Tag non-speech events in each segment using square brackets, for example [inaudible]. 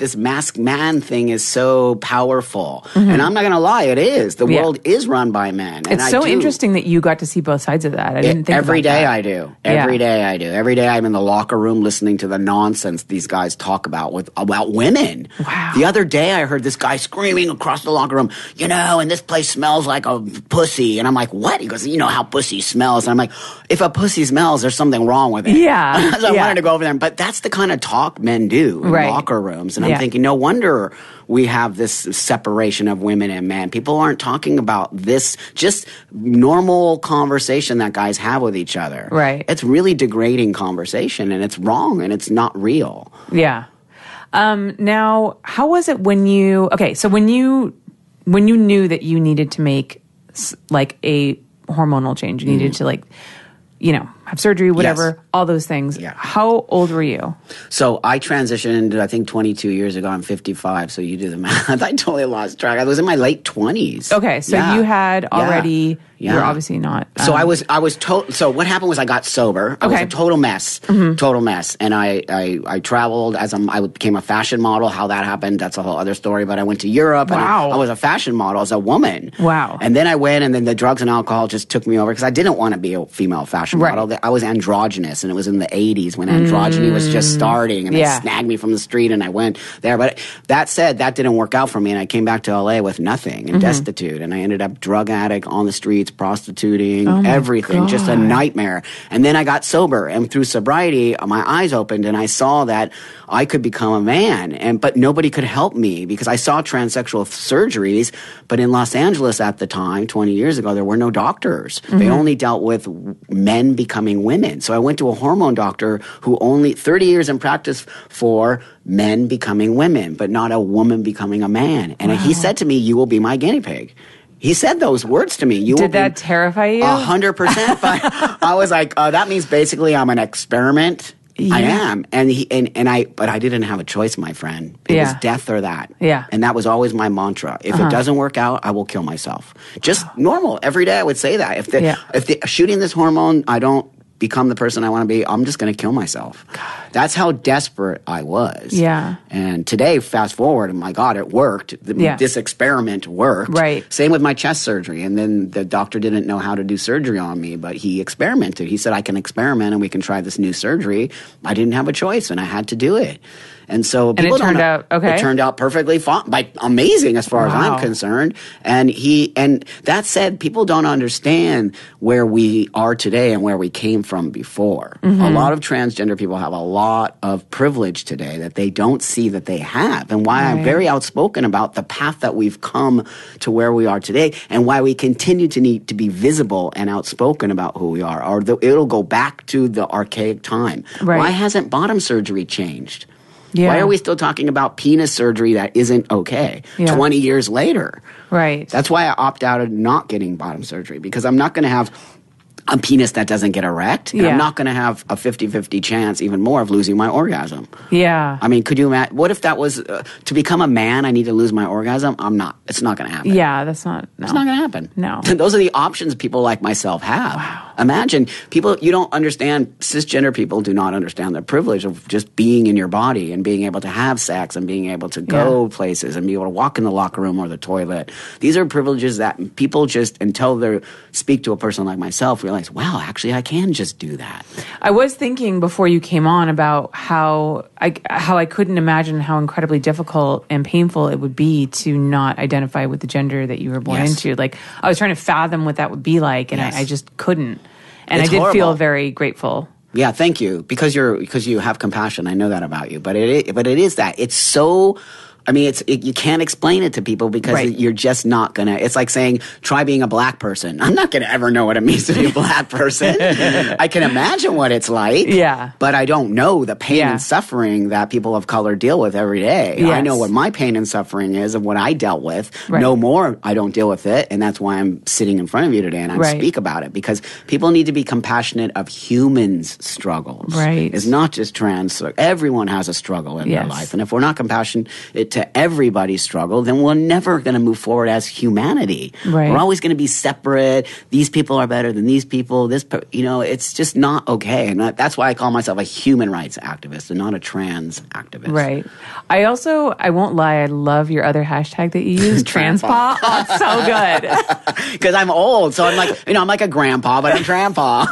this mask man thing is so powerful. Mm-hmm. And I'm not going to lie, it is. The yeah. world is run by men. it's so do. interesting that you got to see both sides of that. I it, didn't think every day I do. Every yeah. day I do. Every day I'm in the locker room listening to the nonsense these guys talk about with about women. Wow. The other day I heard this guy screaming across the locker room, you know, and this place smells like a pussy. And I'm like, what? He goes, you know how pussy smells. And I'm like, if a pussy smells, there's something wrong with it. Yeah. [laughs] so I wanted to go over there. But that's the kind of talk men do in right. locker rooms. And I'm yeah. thinking, no wonder we have this separation of women and men. People aren't talking about this, just normal conversation that guys have with each other. Right. It's really degrading conversation and it's wrong and it's not real. Yeah. Um, now, how was it when you, okay, so when you, when you knew that you needed to make like a hormonal change, you mm. needed mm-hmm. to like, you know, have surgery, whatever, yes. all those things. Yeah. How old were you? So I transitioned, I think, 22 years ago. I'm 55, so you do the [laughs] math. I totally lost track. I was in my late 20s. Okay, so yeah. you had already. Yeah. You're obviously not. Um, so I um, was, I was total. So what happened was I got sober. I okay. was a total mess, mm-hmm. total mess. And I, I, I traveled as i became a fashion model. How that happened, that's a whole other story. But I went to Europe. Wow. And I, I was a fashion model as a woman. Wow. And then I went, and then the drugs and alcohol just took me over because I didn't want to be a female fashion right. model. I was androgynous, and it was in the '80s when androgyny mm. was just mm. starting, and yeah. they snagged me from the street, and I went there. But that said, that didn't work out for me, and I came back to LA with nothing and mm-hmm. destitute, and I ended up drug addict on the streets, prostituting, oh everything, God. just a nightmare. And then I got sober, and through sobriety, my eyes opened, and I saw that I could become a man, and but nobody could help me because I saw transsexual surgeries, but in Los Angeles at the time, 20 years ago, there were no doctors. Mm-hmm. They only dealt with men becoming becoming women. So I went to a hormone doctor who only 30 years in practice for men becoming women, but not a woman becoming a man. And wow. he said to me, You will be my guinea pig. He said those words to me. You did that terrify you? A hundred percent. But [laughs] I was like, uh, that means basically I'm an experiment yeah. I am, and he and, and I, but I didn't have a choice, my friend. It yeah. was death or that. Yeah, and that was always my mantra. If uh-huh. it doesn't work out, I will kill myself. Just [gasps] normal every day. I would say that if the, yeah. if the, shooting this hormone, I don't become the person I want to be. I'm just going to kill myself. God. That's how desperate I was. Yeah. And today, fast forward, and oh my God, it worked. yeah. This experiment worked. Right. Same with my chest surgery. And then the doctor didn't know how to do surgery on me, but he experimented. He said, I can experiment and we can try this new surgery. I didn't have a choice and I had to do it. And so and it turned out okay. It turned out perfectly fine, like amazing as far wow. as I'm concerned. And he and that said, people don't understand where we are today and where we came from before. Mm-hmm. A lot of transgender people have a lot lot of privilege today that they don't see that they have, and why right. I'm very outspoken about the path that we've come to where we are today, and why we continue to need to be visible and outspoken about who we are, or the, it'll go back to the archaic time. Right. Why hasn't bottom surgery changed? Yeah. Why are we still talking about penis surgery that isn't okay yeah. 20 years later? Right. That's why I opt out of not getting bottom surgery because I'm not going to have a penis that doesn't get erect. Yeah. I'm not going to have a 50 50 chance, even more, of losing my orgasm. Yeah. I mean, could you imagine? What if that was uh, to become a man, I need to lose my orgasm? I'm not. It's not going to happen. Yeah, that's not. No. It's not going to happen. No. [laughs] Those are the options people like myself have. Wow imagine people you don't understand cisgender people do not understand the privilege of just being in your body and being able to have sex and being able to go yeah. places and be able to walk in the locker room or the toilet. These are privileges that people just until they speak to a person like myself realize, wow, actually I can just do that. I was thinking before you came on about how I how I couldn't imagine how incredibly difficult and painful it would be to not identify with the gender that you were born yes. into. Like I was trying to fathom what that would be like and yes. I, I just couldn't and it's I did horrible. feel very grateful. Yeah, thank you because you're because you have compassion. I know that about you, but it but it is that it's so I mean, it's it, you can't explain it to people because right. you're just not gonna. It's like saying try being a black person. I'm not gonna ever know what it means to be a black person. [laughs] I can imagine what it's like, yeah, but I don't know the pain yeah. and suffering that people of color deal with every day. Yes. I know what my pain and suffering is and what I dealt with. Right. No more, I don't deal with it, and that's why I'm sitting in front of you today and I right. speak about it because people need to be compassionate of humans' struggles. Right, it's not just trans. Everyone has a struggle in yes. their life, and if we're not compassionate, it to everybody's struggle, then we're never going to move forward as humanity. Right. We're always going to be separate. These people are better than these people. This, you know, it's just not okay. And that's why I call myself a human rights activist and not a trans activist. Right. I also, I won't lie, I love your other hashtag that you [laughs] use, transpa. oh, so good. Because [laughs] I'm old, so I'm like, you know, I'm like a grandpa, but I'm grandpa.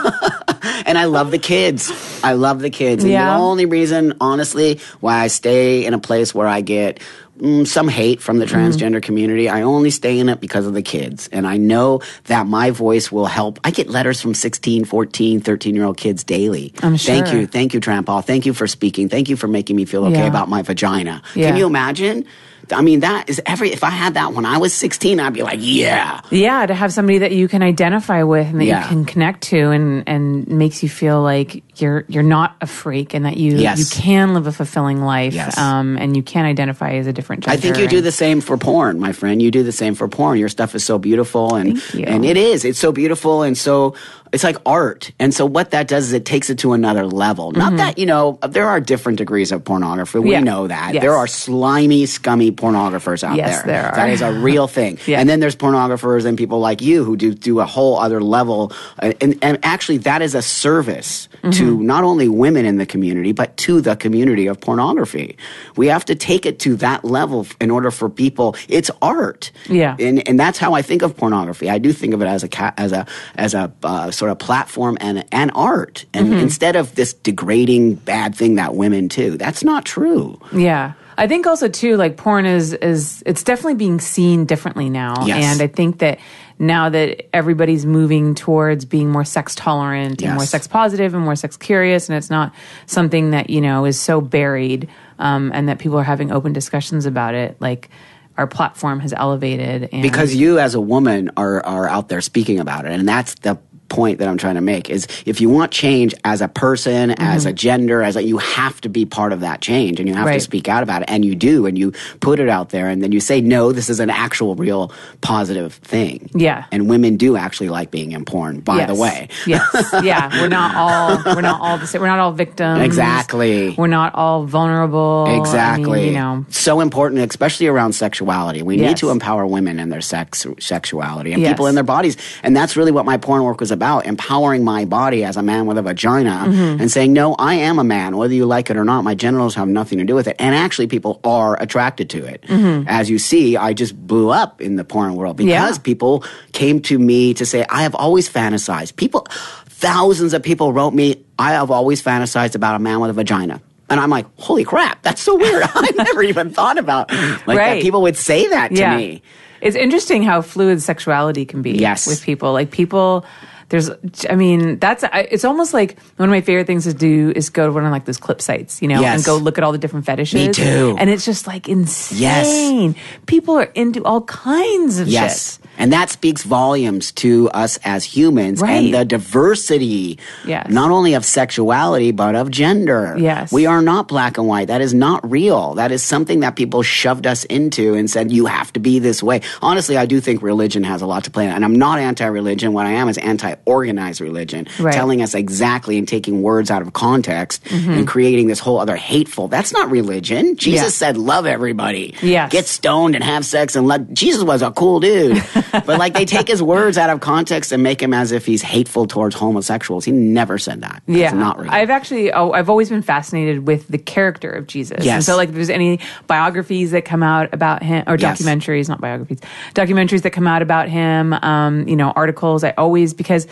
[laughs] and I love the kids. I love the kids. And the only reason, honestly, why I stay in a place where I get Mm, some hate from the mm-hmm. transgender mm-hmm. community. I only stay in it because of the kids. And I know that my voice will help. I get letters from 16, 14, 13 year old kids daily. I'm sure. Thank you. Thank you, Trampa. Thank you for speaking. Thank you for making me feel okay yeah. about my vagina. Yeah. Can you imagine? I mean, that is every. If I had that when I was 16, I'd be like, yeah, yeah. To have somebody that you can identify with and that yeah. you can connect to, and and makes you feel like you're you're not a freak and that you yes. you can live a fulfilling life yes. um, and you can identify as a different gender. I think you do the same for porn, my friend. You do the same for porn. Your stuff is so beautiful and and it is. It's so beautiful and so it's like art. And so what that does is it takes it to another level. Not mm-hmm. that, you know, there are different degrees of pornography. We yeah. know that. Yes. There are slimy, scummy pornographers out yes, there. there that is a real [laughs] thing. yeah. And then there's pornographers and people like you who do, do a whole other level. And, and actually, that is a service mm-hmm. to not only women in the community, but to the community of pornography. We have to take it to that level in order for people. It's art. Yeah. And, and that's how I think of pornography. I do think of it as a, as a, as a, uh, sort of platform and, and art. And mm-hmm. instead of this degrading bad thing that women do, that's not true. Yeah. I think also too, like porn is is it's definitely being seen differently now, yes. and I think that now that everybody's moving towards being more sex tolerant yes. and more sex positive and more sex curious, and it's not something that you know is so buried, um, and that people are having open discussions about it, like. Our platform has elevated, because you, as a woman, are are out there speaking about it, and that's the point that I'm trying to make is if you want change as a person, mm-hmm. as a gender, as a, you have to be part of that change and you have right. to speak out about it and you do and you put it out there and then you say no, this is an actual real positive thing. Yeah. And women do actually like being in porn, by yes. the way. Yes. yeah, [laughs] we're not all we're not all the same. We're not all victims. Exactly. We're not all vulnerable. Exactly. I mean, you know. So important especially around sexuality. We yes. need to empower women and their sex sexuality and yes. people in their bodies. And that's really what my porn work was about about empowering my body as a man with a vagina mm-hmm. and saying, no, I am a man, whether you like it or not. My genitals have nothing to do with it. And actually, people are attracted to it. Mm-hmm. As you see, I just blew up in the porn world because yeah. people came to me to say, I have always fantasized. People, thousands of people wrote me, I have always fantasized about a man with a vagina. And I'm like, holy crap, that's so weird. [laughs] I never even thought about like right. that. People would say that to yeah. me. It's interesting how fluid sexuality can be yes. with people. Like people there's, I mean, that's, I, it's almost like one of my favorite things to do is go to one of like those clip sites, you know, yes. and go look at all the different fetishes. Me too. And it's just like insane. Yes. People are into all kinds of yes. Shit. And that speaks volumes to us as humans right. and the diversity, yes. not only of sexuality, but of gender. Yes. We are not black and white. That is not real. That is something that people shoved us into and said, you have to be this way. Honestly, I do think religion has a lot to play in it. And I'm not anti religion. What I am is anti organized religion, right. telling us exactly and taking words out of context mm-hmm. and creating this whole other hateful. That's not religion. Jesus yeah. said, "Love everybody, yes. get stoned and have sex and love." Jesus was a cool dude, [laughs] but like they take his words out of context and make him as if he's hateful towards homosexuals. He never said that. That's yeah, not really. I've actually, oh, I've always been fascinated with the character of Jesus. Yes. And so, like, if there's any biographies that come out about him or yes. documentaries, not biographies, documentaries that come out about him, um, you know, articles. I always because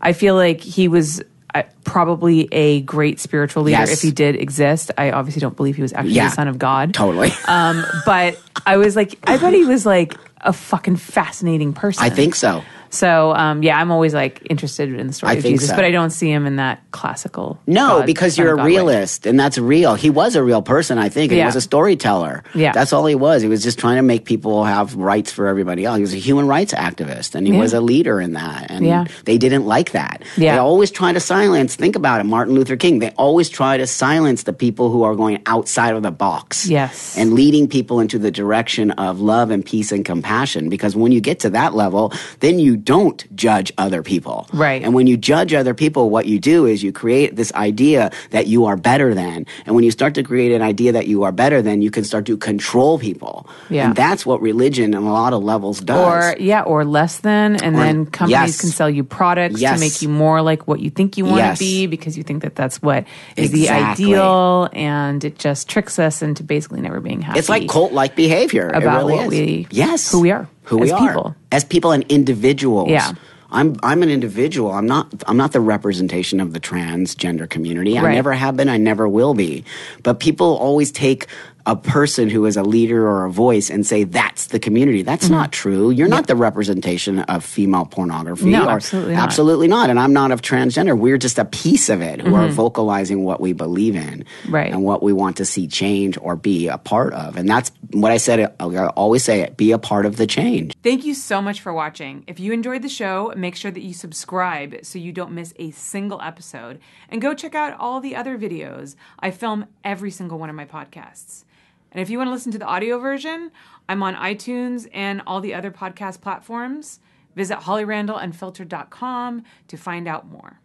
I feel like he was uh, probably a great spiritual leader yes. if he did exist. I obviously don't believe he was actually yeah, the son of God. Totally. [laughs] Um, but I was like, I bet he was like a fucking fascinating person. I think so. So um, yeah, I'm always like interested in the story I of Jesus, so. but I don't see him in that classical. No, God, because you're a realist, way. and that's real. He was a real person, I think. And yeah. He was a storyteller. Yeah, that's all he was. He was just trying to make people have rights for everybody else. He was a human rights activist, and he yeah. was a leader in that. And yeah. they didn't like that. Yeah. they always try to silence. Think about it, Martin Luther King. They always try to silence the people who are going outside of the box. Yes, and leading people into the direction of love and peace and compassion. Because when you get to that level, then you don't judge other people. Right. And when you judge other people, what you do is you create this idea that you are better than. And when you start to create an idea that you are better than, you can start to control people. Yeah. And that's what religion on a lot of levels does. Or, yeah, or less than. And or, then companies yes. can sell you products yes. to make you more like what you think you want to be because you think that that's what is exactly. the ideal. And it just tricks us into basically never being happy. It's like cult like behavior. About really what is. we, yes. who we are who as we are people. as people and individuals. Yeah. I'm I'm an individual. I'm not I'm not the representation of the transgender community. I never have been. I never will be. But people always take a person who is a leader or a voice and say that's the community. That's mm-hmm. not true. You're yeah. not the representation of female pornography. No, absolutely not. Absolutely not. And I'm not of transgender. We're just a piece of it who mm-hmm. are vocalizing what we believe in right. and what we want to see change or be a part of. And that's what I said. I always say it, be a part of the change. Thank you so much for watching. If you enjoyed the show, make sure that you subscribe so you don't miss a single episode. And go check out all the other videos. I film every single one of my podcasts. And if you want to listen to the audio version, I'm on iTunes and all the other podcast platforms. Visit hollyrandallandfiltered.com to find out more.